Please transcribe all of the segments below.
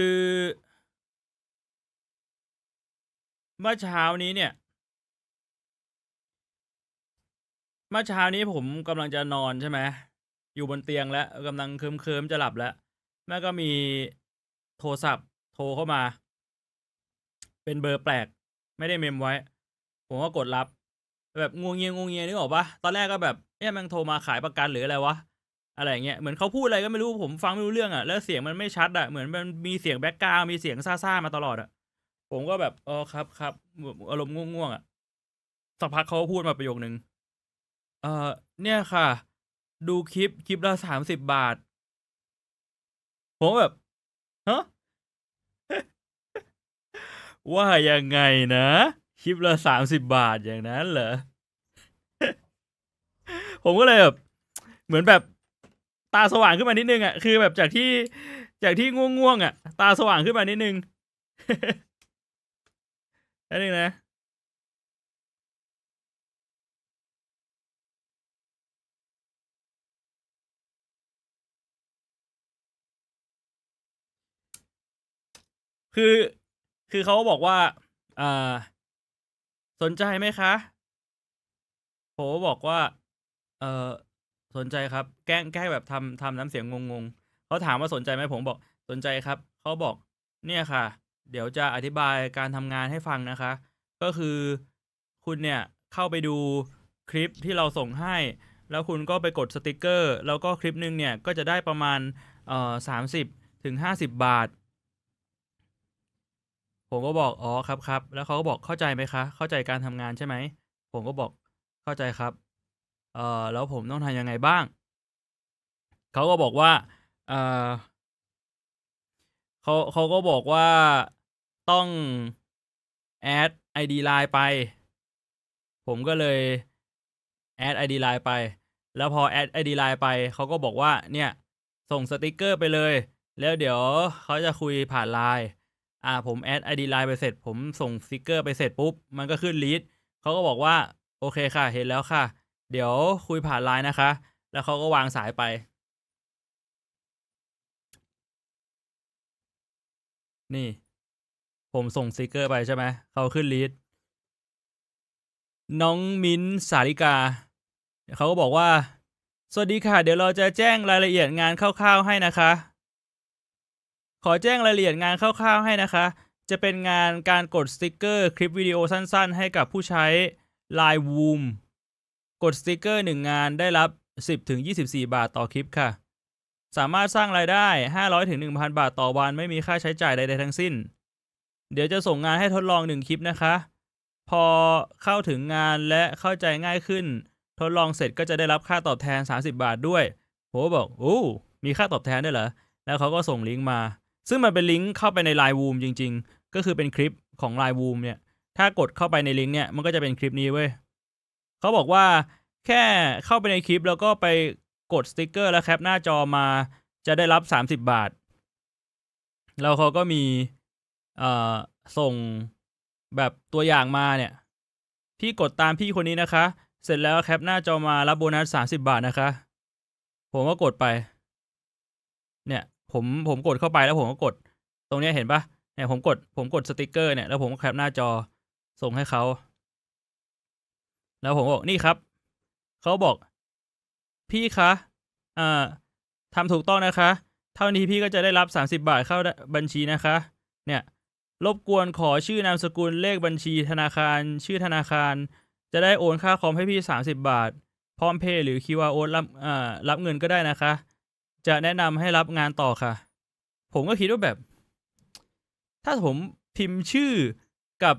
คือ เมื่อเช้านี้เนี่ยเมื่อเช้านี้ผมกำลังจะนอนใช่ไหมอยู่บนเตียงแล้วกำลังเคลิ้มๆจะหลับแล้ว แม่ก็มีโทรศัพท์โทรเข้ามา เป็นเบอร์แปลก ไม่ได้เมมไว้ ผมก็กดรับ แบบงวงเงียงวงเงียนึกออกปะตอนแรกก็แบบเอ๊ะมันโทรมาขายประกันหรืออะไรวะอะไรเงี้ย เหมือนเขาพูดอะไรก็ไม่รู้ผมฟังไม่รู้เรื่องอ่ะ แล้วเสียงมันไม่ชัดอ่ะ เหมือนมันมีเสียงแบ็กกราวมีเสียงซ่าๆมาตลอด อ่ะ ผมก็แบบ อ๋อครับครับอารมณ์ง่วงๆอ่ะ สักพักเขาพูดมาประโยคนึง เออเนี่ยค่ะ ดูคลิปคลิปละสามสิบบาท ผมแบบฮะว่ายังไงนะ คลิปละสามสิบบาทอย่างนั้นเหรอ ผมก็เลยแบบ เหมือนแบบตาสว่างขึ้นมานิดนึงอ่ะคือแบบจากที่ จากที่ง่วงง่วงอ่ะตาสว่างขึ้นมานิดนึงนั่นเองนะ คือคือเขาบอกว่าอ่าสนใจไหมคะผมบอกว่า เออสนใจครับ แกล้งแกล้งแบบ ทำ ทำน้ำเสียงงงๆเขาถามว่าสนใจไหมผมบอก สนใจครับ เขาบอกเนี่ย ค่ะ เดี๋ยวจะอธิบายการทำงานให้ฟังนะคะ ก็คือคุณ เนี่ย เข้าไปดูคลิปที่เราส่งให้ แล้วคุณก็ไปกดสติกเกอร์ แล้วก็คลิปนึงเนี่ยก็จะได้ประมาณเอ่อสามสิบถึงห้าสิบบาท ผมก็บอกอ๋อครับครับแล้วเขาก็บอกเข้าใจไหมคะ เข้าใจการทำงานใช่ไหมผมก็บอกเข้าใจครับเออแล้วผมต้องทำยังไงบ้างเขาก็บอกว่า เอ่อเขาเขาก็บอกว่าต้องแอด ID Line ไป ผมก็เลยแอด ID Line ไป แล้วพอแอด ID Line ไปเขาก็บอกว่า เนี่ยส่งสติกเกอร์ไปเลย แล้วเดี๋ยวเขาจะคุยผ่านไลน์อ่าผมแอด ID ไลน์ไปเสร็จ ผมส่งสติกเกอร์ไปเสร็จปุ๊บมันก็ขึ้นลิสต์เขาก็บอกว่า โอเคค่ะ เห็นแล้วค่ะเดี๋ยวคุยผ่านไลน์นะคะ แล้วเขาก็วางสายไป นี่ ผมส่งสติกเกอร์ไปใช่ไหมเขาขึ้นลีดน้องมิ้นสาริกาเขาก็บอกว่า สวัสดีค่ะ เดี๋ยวเราจะแจ้งรายละเอียดงานคร่าวๆให้นะคะ ขอแจ้งรายละเอียดงานคร่าวๆให้นะคะ จะเป็นงานการกดสติกเกอร์คลิปวิดีโอสั้นๆให้กับผู้ใช้ Line Woom กดสติกเกอร์1งานได้รับ 10 ถึง 24 บาทต่อคลิปค่ะ สามารถสร้างรายได้ 500 ถึง 1,000 บาทต่อวัน ไม่มีค่าใช้จ่ายใด ๆ ทั้งสิ้น เดี๋ยวจะส่งงานให้ทดลอง 1 คลิปนะคะ พอเข้าถึงงานและเข้าใจง่ายขึ้น ทดลองเสร็จก็จะได้รับค่าตอบแทน 30 บาทด้วยผมบอกโอ้ มีค่าตอบแทนด้วยเหรอ แล้วเขาก็ส่งลิงก์มาซึ่งมันเป็นลิงก์เข้าไปในไลน์วูมจริง ๆ ก็คือเป็นคลิปของไลน์วูมเนี่ยถ้ากดเข้าไปในลิงก์เนี่ยมันก็จะเป็นคลิปนี้เว้ยเขาบอกว่าแค่เข้าไปในคลิป แล้วก็ไปกดสติกเกอร์แล้วแคปหน้าจอมาจะได้รับ 30 บาท แล้วเขาก็มีเอ่อส่งแบบตัวอย่างมาเนี่ย พี่กดตามพี่คนนี้นะคะ เสร็จแล้วแคปหน้าจอมารับโบนัส30 บาทนะคะ ผมก็กดไป เนี่ยผมผมกดเข้าไปแล้วผมก็กดตรงนี้เห็นปะเนี่ยผมกด ผมกดสติกเกอร์เนี่ย แล้วผมก็แคปหน้าจอส่งให้เขาแล้วผมบอกนี่ครับ เขาบอกพี่คะอ่อทำถูกต้องนะคะ เท่านี้พี่ก็จะได้รับสามสิบาทเข้าบัญชีนะคะ เนี่ยรบกวนขอชื่อนามสกุลเลขบัญชีธนาคาร ชื่อธนาคาร จะได้โอนค่าคอมให้พี่สามสิบาท พร้อมเพย์หรือคิวอาโอนรับอ่อรับเงินก็ได้นะคะ จะแนะนำให้รับงานต่อค่ะ ผมก็คิดว่าแบบ ถ้าผมพิมพ์ชื่อกับ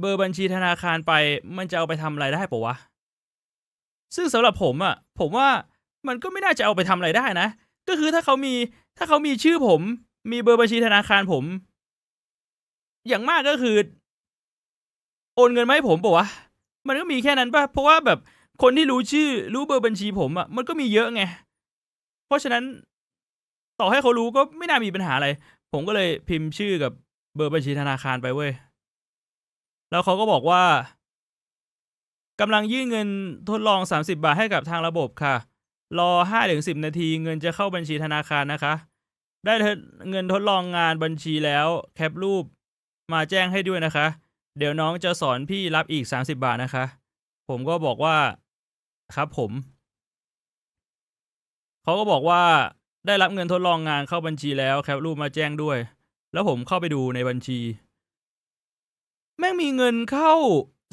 เบอร์บัญชีธนาคารไปมันจะเอาไปทำอะไรได้ปะวะ ซึ่งสำหรับผมอะ่ะผมว่ามันก็ไม่น่าจะเอาไปทำอะไรได้นะ ก็คือถ้าเขามีถ้าเขามีชื่อผม มีเบอร์บัญชีธนาคารผม อย่างมากก็คือ โอนเงินมาให้ผมปะวะ มันก็มีแค่นั้นปะเพราะว่าแบบคนที่รู้ชื่อรู้เบอร์บัญชีผมอะ่ะ มันก็มีเยอะไง เพราะฉะนั้น ต่อให้เขารู้ก็ไม่น่ามีปัญหาอะไร ผมก็เลยพิมพ์ชื่อกับเบอร์บัญชีธนาคารไปเว้ยแล้วเขาก็บอกว่ากำลังยื่นเงินทดลอง 30 บาทให้กับทางระบบค่ะ รอ 5-10 นาที เงินจะเข้าบัญชีธนาคารนะคะ ได้เงินทดลองงานบัญชีแล้ว แคปรูปมาแจ้งให้ด้วยนะคะ เดี๋ยวน้องจะสอนพี่รับอีก 30 บาทนะคะ ผมก็บอกว่า ครับผม เขาก็บอกว่า ได้รับเงินทดลองงานเข้าบัญชีแล้ว แคปรูปมาแจ้งด้วย แล้วผมเข้าไปดูในบัญชีแม่งมีเงินเข้า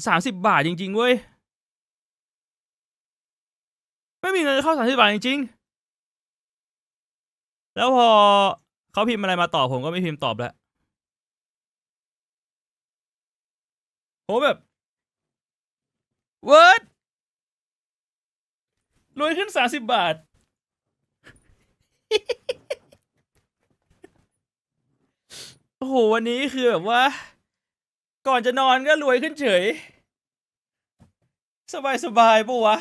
สามสิบบาทจริง ๆ เว้ย ไม่มีเงินเข้าสามสิบบาทจริง ๆ แล้วพอเขาพิมพ์อะไรมาตอบผมก็ไม่พิมพ์ตอบแล้วผมแบบเวิร์ดรวยขึ้นสามสิบบาทโอ้โหวันนี้คือแบบว่าก่อนจะนอนก็รวยขึ้นเฉย สบายสบายปะวะ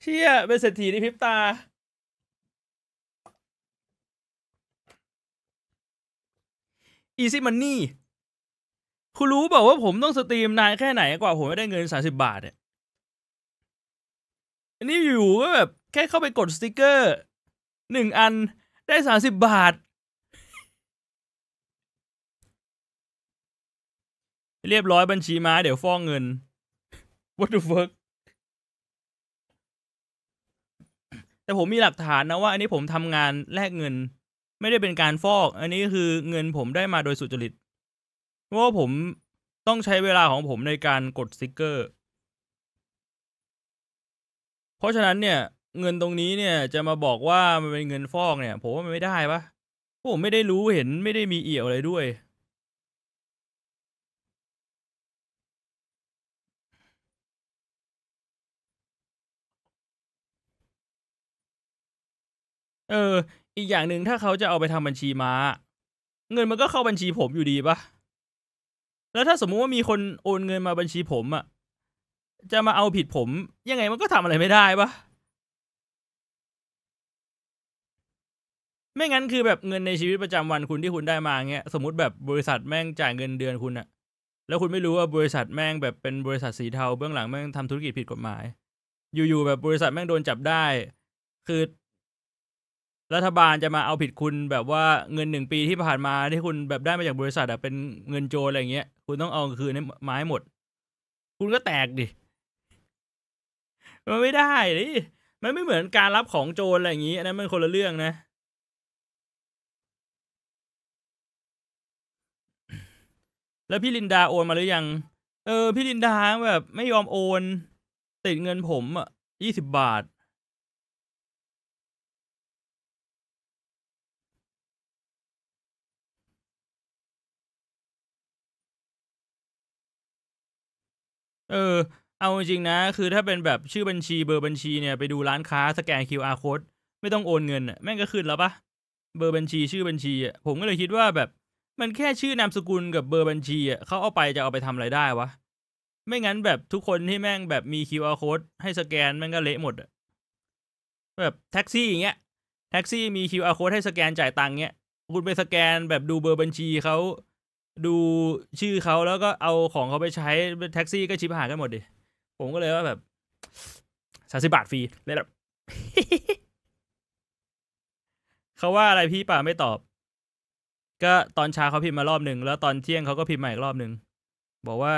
เชี่ยเป็นเศรษฐีในพริบตาอีซี่มันนี่คุณรู้เปล่าว่าผมต้องสตรีมนานแค่ไหนกว่าผมไม่ได้เงินสาสิบาทเนี่ยอันนี้อยู่ก็แบบแค่เข้าไปกดสติกเกอร์หนึ่งอันได้สาสิบบาทเรียบร้อยบัญชีมาเดี๋ยวฟ้องเงิน what the fuck แต่ผมมีหลักฐานนะว่าอันนี้ผมทำงานแลกเงิน ไม่ได้เป็นการฟอก อันนี้คือเงินผมได้มาโดยสุจริต เพราะว่าผมต้องใช้เวลาของผมในการกดสติกเกอร์ เพราะฉะนั้นเนี่ย เงินตรงนี้เนี่ย จะมาบอกว่ามันเป็นเงินฟอกเนี่ยผมว่ามันไม่ได้ปะผมไม่ได้รู้เห็นไม่ได้มีเอี่ยวอะไรด้วยเอออีกอย่างหนึ่งถ้าเขาจะเอาไปทำบัญชีมา้าเงินมันก็เข้าบัญชีผมอยู่ดีปะแล้วถ้าสมมุติว่ามีคนโอนเงินมาบัญชีผมอะจะมาเอาผิดผมยังไงมันก็ทำอะไรไม่ได้ปะไม่งั้นคือแบบเงินในชีวิตประจำวันคุณที่คุณได้มาเงี้ยสมมติแบบบริษัทแม่งจ่ายเงินเดือนคุณอะแล้วคุณไม่รู้ว่าบริษัทแม่ง แบบเป็นบริษัทสีเทา เบื้องหลังแม่งทำธุรกิจผิดกฎหมาย อยู่ๆแบบบริษัทแม่งโดนจับได้ คือรัฐบาลจะมาเอาผิดคุณแบบว่าเงินหนึ่งปีที่ผ่านมาที่คุณแบบได้มาจากบริษัทอะเป็นเงินโจรอะไรเงี้ยคุณต้องเอาคืนให้ให้หมด คุณก็แตกดิมันไม่ได้ดิมันไม่เหมือนการรับของโจรอะไรอย่างนี้อันนั้นมันคนละเรื่องนะ แล้วพี่ลินดาโอนมาหรือยัง เออพี่ลินดาแบบไม่ยอมโอนติดเงินผมอ่ะยี่สิบบาทเออ เอาจริงนะคือถ้าเป็นแบบชื่อบัญชีเบอร์บัญชีเนี่ยไปดูร้านค้าสแกน QR code ไม่ต้องโอนเงินอ่ะแม่งก็ขึ้นแล้วปะเบอร์บัญชีชื่อบัญชีอ่ะผมก็เลยคิดว่าแบบมันแค่ชื่อนามสกุลกับเบอร์บัญชีอ่ะเขาเอาไปจะเอาไปทำอะไรได้วะ ไม่งั้นแบบทุกคนที่แม่งแบบมี QR code ให้สแกนแม่งก็เละหมดอ่ะแบบแท็กซี่อย่างเงี้ยแท็กซี่มี QR code ให้สแกนจ่ายตังค์เงี้ยคุณไปสแกนแบบดูเบอร์บัญชีเขาดูชื่อเขาแล้วก็เอาของเขาไปใช้แท็กซี่ก็ชิบหายกันหมดดิ ผมก็เลยว่าแบบสาสิบาทฟรีเลยแบบเขาว่าอะไรพี่ป่าไม่ตอบ ก็ตอนเช้าเขาพิมพ์มารอบหนึ่งแล้วตอนเที่ยงเขาก็พิมพ์ใหม่อีกรอบหนึ่งบอกว่า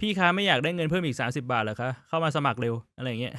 พี่ค้าไม่อยากได้เงินเพิ่มอีกสาสิบาทเหรอคะเข้ามาสมัครเร็วอะไรเงี้ย